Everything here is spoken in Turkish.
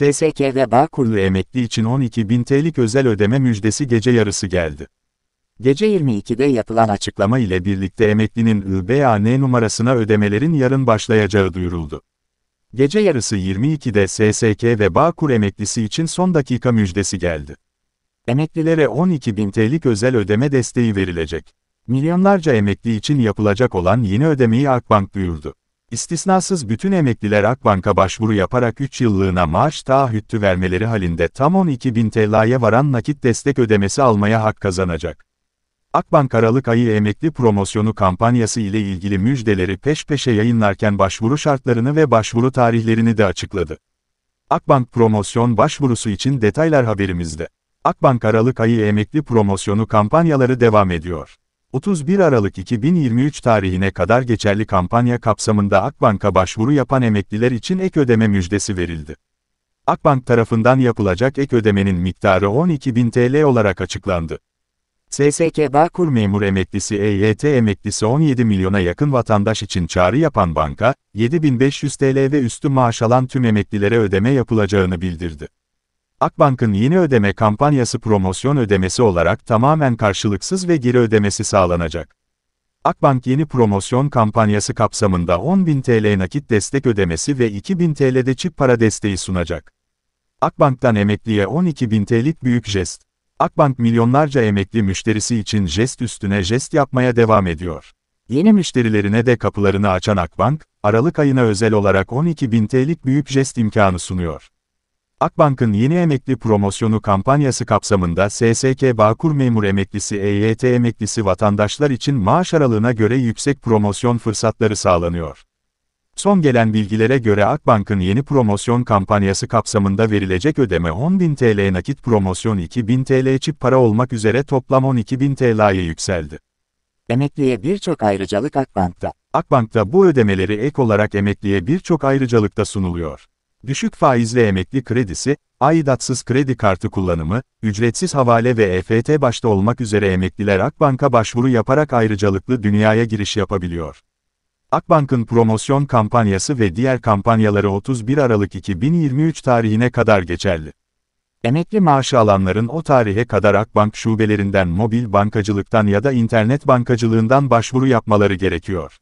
SSK ve Bağkurlu emekli için 12 bin TL'lik özel ödeme müjdesi gece yarısı geldi. Gece 22'de yapılan açıklama ile birlikte emeklinin IBAN numarasına ödemelerin yarın başlayacağı duyuruldu. Gece yarısı 22'de SSK ve Bağkur emeklisi için son dakika müjdesi geldi. Emeklilere 12 bin TL'lik özel ödeme desteği verilecek. Milyonlarca emekli için yapılacak olan yeni ödemeyi Akbank duyurdu. İstisnasız bütün emekliler Akbank'a başvuru yaparak 3 yıllığına maaş taahhütü vermeleri halinde tam 12 bin TL'ye varan nakit destek ödemesi almaya hak kazanacak. Akbank Aralık ayı emekli promosyonu kampanyası ile ilgili müjdeleri peş peşe yayınlarken başvuru şartlarını ve başvuru tarihlerini de açıkladı. Akbank promosyon başvurusu için detaylar haberimizde. Akbank Aralık ayı emekli promosyonu kampanyaları devam ediyor. 31 Aralık 2023 tarihine kadar geçerli kampanya kapsamında Akbank'a başvuru yapan emekliler için ek ödeme müjdesi verildi. Akbank tarafından yapılacak ek ödemenin miktarı 12.000 TL olarak açıklandı. SSK Bağkur memur emeklisi EYT emeklisi 17 milyona yakın vatandaş için çağrı yapan banka, 7500 TL ve üstü maaş alan tüm emeklilere ödeme yapılacağını bildirdi. Akbank'ın yeni ödeme kampanyası promosyon ödemesi olarak tamamen karşılıksız ve geri ödemesi sağlanacak. Akbank yeni promosyon kampanyası kapsamında 10.000 TL nakit destek ödemesi ve 2.000 TL'de çip para desteği sunacak. Akbank'tan emekliye 12.000 TL'lik büyük jest. Akbank milyonlarca emekli müşterisi için jest üstüne jest yapmaya devam ediyor. Yeni müşterilerine de kapılarını açan Akbank, Aralık ayına özel olarak 12.000 TL'lik büyük jest imkanı sunuyor. Akbank'ın yeni emekli promosyonu kampanyası kapsamında SSK Bağkur memur emeklisi EYT emeklisi vatandaşlar için maaş aralığına göre yüksek promosyon fırsatları sağlanıyor. Son gelen bilgilere göre Akbank'ın yeni promosyon kampanyası kapsamında verilecek ödeme 10.000 TL nakit promosyon 2.000 TL çip para olmak üzere toplam 12.000 TL'ye yükseldi. Emekliye birçok ayrıcalık Akbank'ta. Akbank'ta bu ödemeleri ek olarak emekliye birçok ayrıcalıkta sunuluyor. Düşük faizli emekli kredisi, aidatsız kredi kartı kullanımı, ücretsiz havale ve EFT başta olmak üzere emekliler Akbank'a başvuru yaparak ayrıcalıklı dünyaya giriş yapabiliyor. Akbank'ın promosyon kampanyası ve diğer kampanyaları 31 Aralık 2023 tarihine kadar geçerli. Emekli maaşı alanların o tarihe kadar Akbank şubelerinden mobil bankacılıktan ya da internet bankacılığından başvuru yapmaları gerekiyor.